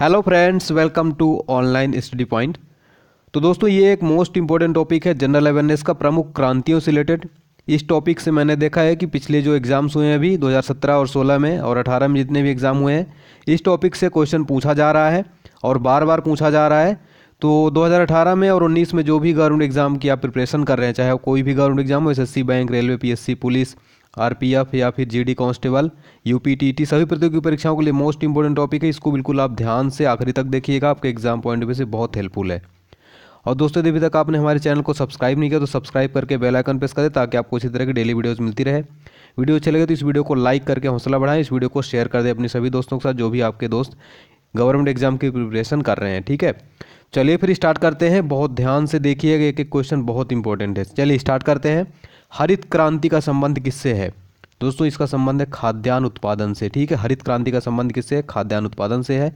hello friends welcome to online study point तो दोस्तों ये एक मोस्ट इंपॉर्टेंट टॉपिक है जनरल अवेयरनेस का प्रमुख क्रांतियों से रिलेटेड इस टॉपिक से मैंने देखा है कि पिछले जो एग्ज़ाम्स हुए हैं अभी 2017 और 16 में और 18 में जितने भी एग्ज़ाम हुए हैं इस टॉपिक से क्वेश्चन पूछा जा रहा है और बार बार पूछा जा रहा है तो 2018 में और 19 में जो भी गवर्नमेंट एग्ज़ाम की आप प्रिपरेशन कर रहे हैं चाहे कोई भी गवर्नमेंट एग्ज़ाम हो एस बैंक रेलवे पी पुलिस आरपीएफ या फिर जीडी कांस्टेबल यूपीटीटी सभी प्रतियोगी परीक्षाओं के लिए मोस्ट इंपॉर्टेंट टॉपिक है इसको बिल्कुल आप ध्यान से आखिरी तक देखिएगा आपके एग्जाम पॉइंट ऑफ व्यू से बहुत हेल्पफुल है और दोस्तों यदि अभी तक आपने हमारे चैनल को सब्सक्राइब नहीं किया तो सब्सक्राइब करके बेल आइकन प्रेस करें ताकि आपको इसी तरह की डेली वीडियोज मिलती रहे वीडियो अच्छे लगे तो इस वीडियो को लाइक करके हौसला बढ़ाएं इस वीडियो को शेयर कर दें अपने सभी दोस्तों के साथ जो भी आपके दोस्त गवर्नमेंट एग्जाम की प्रिपरेशन कर रहे हैं ठीक है चलिए फिर स्टार्ट करते हैं बहुत ध्यान से देखिएगा एक एक क्वेश्चन बहुत इंपॉर्टेंट है चलिए स्टार्ट करते हैं हरित क्रांति का संबंध किससे है दोस्तों इसका संबंध है खाद्यान्न उत्पादन से ठीक है हरित क्रांति का संबंध किससे है खाद्यान्न उत्पादन से है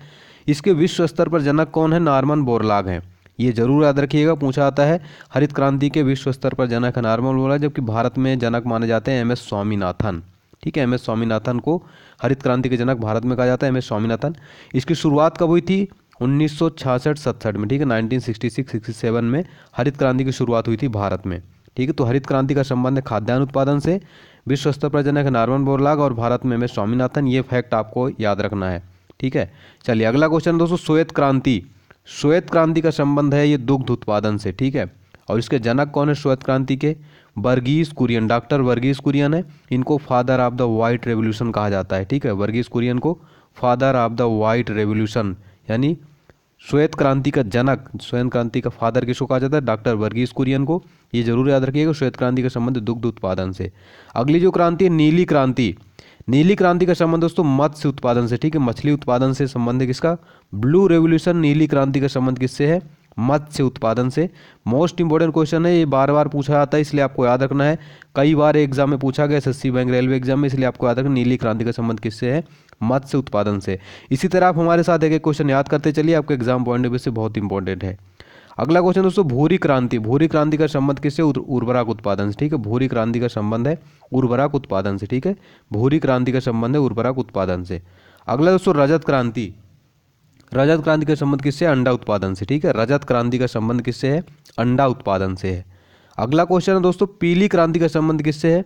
इसके विश्व स्तर पर जनक कौन है नार्मन बोरलाग हैं ये जरूर याद रखिएगा पूछा आता है हरित क्रांति के विश्व स्तर पर जनक है नार्मन बोरलाग जबकि भारत में जनक माने जाते हैं एम एस स्वामीनाथन ठीक है एम एस स्वामीनाथन को हरित क्रांति के जनक भारत में कहा जाता है एम एस स्वामीनाथन इसकी शुरुआत कब हुई थी उन्नीस सौ में ठीक है 1966-67 में हरित क्रांति की शुरुआत हुई थी भारत में ठीक है तो हरित क्रांति का संबंध है खाद्यान्न उत्पादन से विश्व स्तर पर जनक नारवन बोरलाग और भारत में एम स्वामीनाथन ये फैक्ट आपको याद रखना है ठीक है चलिए अगला क्वेश्चन दोस्तों श्वेत क्रांति श्वेत क्रांति का संबंध है ये दुग्ध उत्पादन से ठीक है और इसके जनक कौन है श्वेत क्रांति के वर्गीज कुरियन डॉक्टर वर्गीज कुरियन है इनको father of the white revolution कहा जाता है ठीक है वर्गीज कुरियन को father of the white revolution यानी श्वेत क्रांति का जनक श्वेत क्रांति का फादर किसको कहा जाता है डॉक्टर वर्गीस कुरियन को ये जरूर याद रखिएगा श्वेत क्रांति का संबंध दुग्ध उत्पादन से अगली जो क्रांति है नीली क्रांति नीली क्रांति का संबंध दोस्तों मत्स्य उत्पादन से ठीक है मछली उत्पादन से संबंध है किसका ब्लू रेवोल्यूशन नीली क्रांति का संबंध किससे है मत्स्य उत्पादन से मोस्ट इंपॉर्टेंट क्वेश्चन है ये बार बार पूछा जाता है इसलिए आपको याद रखना है कई बार एग्जाम में पूछा गया एस बैंक रेलवे एग्जाम में इसलिए आपको याद रखना नीली क्रांति का संबंध किससे है मत्स्य उत्पादन से इसी तरह आप हमारे साथ एक एक क्वेश्चन याद करते चलिए आपके एग्जाम पॉइंट ऑफ व्यू से बहुत इंपॉर्टेंट है अगला क्वेश्चन दोस्तों भूरी क्रांति भूरी क्रांति का संबंध किससे उर्वरक उत्पादन से ठीक है भूरी क्रांति का संबंध है उर्वरक उत्पादन से ठीक है भूरी क्रांति का संबंध है उर्वरक उत्पादन से अगला दोस्तों रजत क्रांति रजत क्रांति का संबंध किससे अंडा उत्पादन से ठीक है रजत क्रांति का संबंध किससे है अंडा उत्पादन से है अगला क्वेश्चन है दोस्तों पीली क्रांति का संबंध किससे है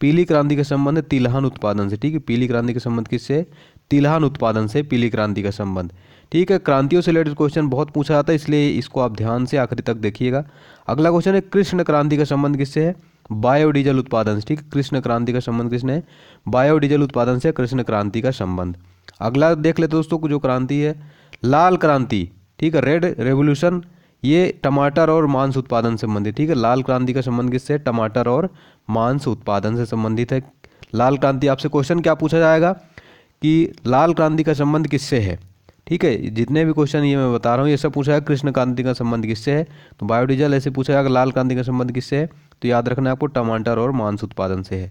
पीली क्रांति का संबंध है तिलहन उत्पादन से ठीक है पीली क्रांति का संबंध किससे तिलहन उत्पादन से पीली क्रांति का संबंध ठीक है क्रांतियों से रिलेटेड क्वेश्चन बहुत पूछा जाता है इसलिए इसको आप ध्यान से आखिरी तक देखिएगा अगला क्वेश्चन है कृष्ण क्रांति का संबंध किससे है बायोडीजल उत्पादन से ठीक है कृष्ण क्रांति का संबंध किसने है बायोडीजल उत्पादन से कृष्ण क्रांति का संबंध अगला देख लेते दोस्तों जो क्रांति है लाल क्रांति ठीक है रेड रेवोल्यूशन ये टमाटर और मांस उत्पादन से संबंधित ठीक है लाल क्रांति का संबंध किससे है टमाटर और मांस उत्पादन से संबंधित है लाल क्रांति आपसे क्वेश्चन क्या पूछा जाएगा कि लाल क्रांति का संबंध किससे है ठीक है जितने भी क्वेश्चन ये मैं बता रहा हूँ ये सब पूछा है कृष्ण क्रांति का संबंध किससे है तो बायोडीजल ऐसे पूछा जाएगा लाल क्रांति का संबंध किससे है तो याद रखना आपको टमाटर और मांस उत्पादन से है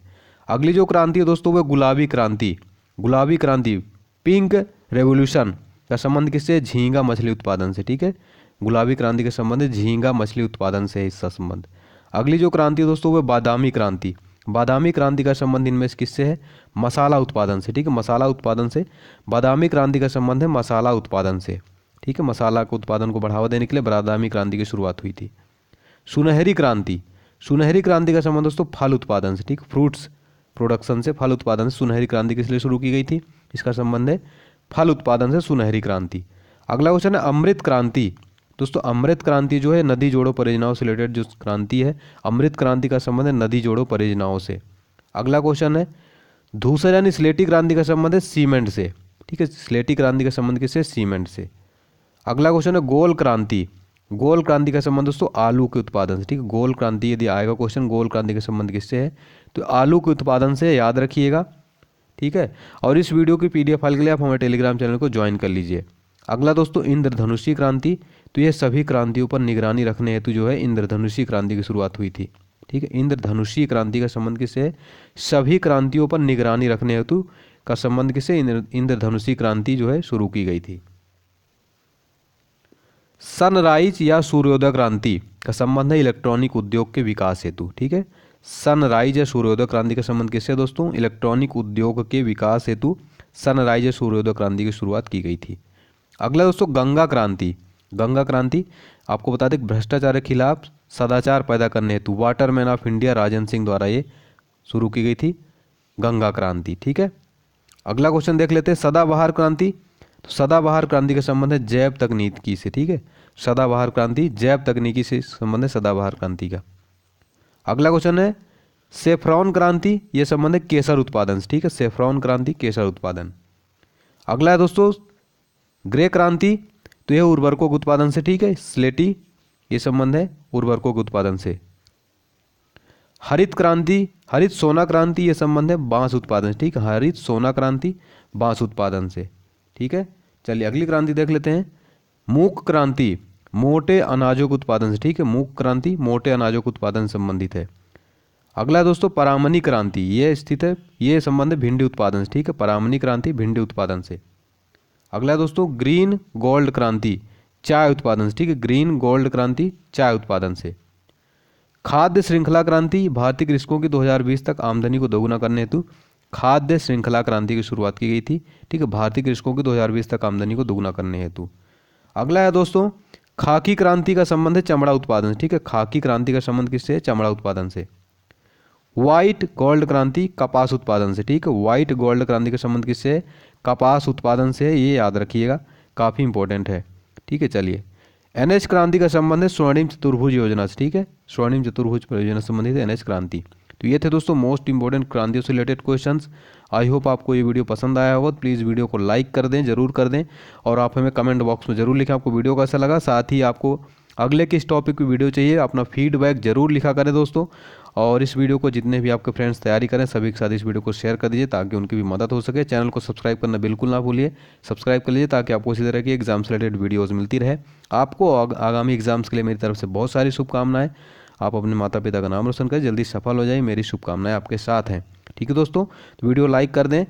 अगली जो क्रांति है दोस्तों वह गुलाबी क्रांति गुलाबी क्रांति पिंक रेवोल्यूशन का संबंध किससे झींगा मछली उत्पादन से ठीक है गुलाबी क्रांति का संबंध झींगा मछली उत्पादन से इसका संबंध अगली जो क्रांति है दोस्तों वह बादामी क्रांति बादामी क्रांति का संबंध इनमें से किससे है मसाला उत्पादन से ठीक है मसाला उत्पादन से बादामी क्रांति का संबंध है मसाला उत्पादन से ठीक है मसाला के उत्पादन को बढ़ावा देने के लिए बादामी क्रांति की शुरुआत हुई थी सुनहरी क्रांति सुनहरी क्रांति का संबंध दोस्तों फल उत्पादन से ठीक फ्रूट्स प्रोडक्शन से फल उत्पादन से सुनहरी क्रांति किस लिए शुरू की गई थी इसका संबंध है फल उत्पादन से सुनहरी क्रांति अगला क्वेश्चन है अमृत क्रांति दोस्तों अमृत क्रांति जो है नदी जोड़ो परियोजनाओं से रिलेटेड जो क्रांति है अमृत क्रांति का संबंध है नदी जोड़ो परियोजनाओं से अगला क्वेश्चन है धूसर यानी स्लेटी क्रांति का संबंध है सीमेंट से ठीक है स्लेटी क्रांति का संबंध किससे सीमेंट से अगला क्वेश्चन है गोल क्रांति गोल क्रांति का संबंध दोस्तों आलू के उत्पादन से ठीक है गोल क्रांति यदि आएगा क्वेश्चन गोल क्रांति का संबंध किससे है तो आलू के उत्पादन से याद रखिएगा ठीक है और इस वीडियो की पीडीएफ फाइल के लिए आप हमारे टेलीग्राम चैनल को ज्वाइन कर लीजिए अगला दोस्तों इंद्रधनुषी क्रांति तो ये सभी क्रांतियों पर निगरानी रखने हेतु जो है इंद्रधनुषी क्रांति की शुरुआत हुई थी ठीक है इंद्रधनुषी क्रांति का संबंध किससे सभी क्रांतियों पर निगरानी रखने हेतु का संबंध किसे इंद्र इंद्रधनुषी क्रांति जो है शुरू की गई थी सनराइज या सूर्योदय क्रांति का संबंध है इलेक्ट्रॉनिक उद्योग के विकास हेतु ठीक है सनराइज या सूर्योदय क्रांति का संबंध किससे दोस्तों इलेक्ट्रॉनिक उद्योग के विकास हेतु सनराइज या सूर्योदय क्रांति की शुरुआत की गई थी अगला दोस्तों गंगा क्रांति गंगा क्रांति आपको बता दें भ्रष्टाचार के खिलाफ सदाचार पैदा करने हेतु waterman of India Rajan Singh द्वारा ये शुरू की गई थी गंगा क्रांति ठीक है अगला क्वेश्चन देख लेते हैं सदाबहार क्रांति तो सदाबहार क्रांति का संबंध है जैव तकनीकी से ठीक है सदाबहार क्रांति जैव तकनीकी से संबंध है सदाबहार क्रांति का अगला क्वेश्चन है सेफ्रॉन क्रांति ये संबंध है केसर उत्पादन से ठीक है सेफ्रॉन क्रांति केसर उत्पादन अगला है दोस्तों ग्रे क्रांति तो यह उर्वरकों के उत्पादन से ठीक है स्लेटी ये संबंध है उर्वरकों के उत्पादन से हरित क्रांति हरित सोना क्रांति ये संबंध है बांस उत्पादन से ठीक है हरित सोना क्रांति बांस उत्पादन से ठीक है चलिए अगली क्रांति देख लेते हैं मूक क्रांति मोटे अनाजों के उत्पादन से ठीक है मूक क्रांति मोटे अनाजों के उत्पादन संबंधित है अगला दोस्तों परामनी क्रांति ये स्थित है ये संबंध है भिंडी उत्पादन से ठीक है परामनी क्रांति भिंडी उत्पादन से अगला दोस्तों ग्रीन गोल्ड क्रांति चाय उत्पादन से ठीक है ग्रीन गोल्ड क्रांति चाय उत्पादन से खाद्य श्रृंखला क्रांति भारतीय कृषकों की 2020 तक आमदनी को दोगुना करने हेतु खाद्य श्रृंखला क्रांति की शुरुआत की गई थी ठीक है भारतीय कृषकों की 2020 तक आमदनी को दोगुना करने हेतु अगला है दोस्तों खाकी क्रांति का संबंध है चमड़ा उत्पादन ठीक है खाकी क्रांति का संबंध किससे है चमड़ा उत्पादन से व्हाइट गोल्ड क्रांति कपास उत्पादन से ठीक है व्हाइट गोल्ड क्रांति का संबंध किससे कपास उत्पादन से ये याद रखिएगा काफ़ी इंपॉर्टेंट है ठीक है चलिए एन क्रांति का संबंध है स्वर्णिम चतुर्भुज योजना से ठीक है स्वर्णिम चतुर्भुज योजना संबंधित एन क्रांति तो ये थे दोस्तों मोस्ट इंपॉर्टेंट क्रांतियों से रिलेटेड क्वेश्चन आई होप आपको ये वीडियो पसंद आया हो तो प्लीज़ वीडियो को लाइक कर दें जरूर कर दें और आप हमें कमेंट बॉक्स में जरूर लिखें आपको वीडियो कैसा लगा साथ ही आपको अगले किस टॉपिक की वीडियो चाहिए अपना फीडबैक ज़रूर लिखा करें दोस्तों और इस वीडियो को जितने भी आपके फ्रेंड्स तैयारी करें सभी के साथ इस वीडियो को शेयर कर दीजिए ताकि उनकी भी मदद हो सके चैनल को सब्सक्राइब करना बिल्कुल ना भूलिए सब्सक्राइब कर लीजिए ताकि आपको इसी तरह की एग्जाम से रिलेटेड वीडियोज़ मिलती रहे आपको आगामी एग्जाम्स के लिए मेरी तरफ से बहुत सारी शुभकामनाएं आप अपने माता पिता का नाम रोशन करें जल्दी सफल हो जाए मेरी शुभकामनाएं आपके साथ हैं ठीक है दोस्तों तो वीडियो लाइक कर दें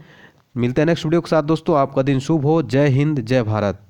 मिलते हैं नेक्स्ट वीडियो के साथ दोस्तों आपका दिन शुभ हो जय हिंद जय भारत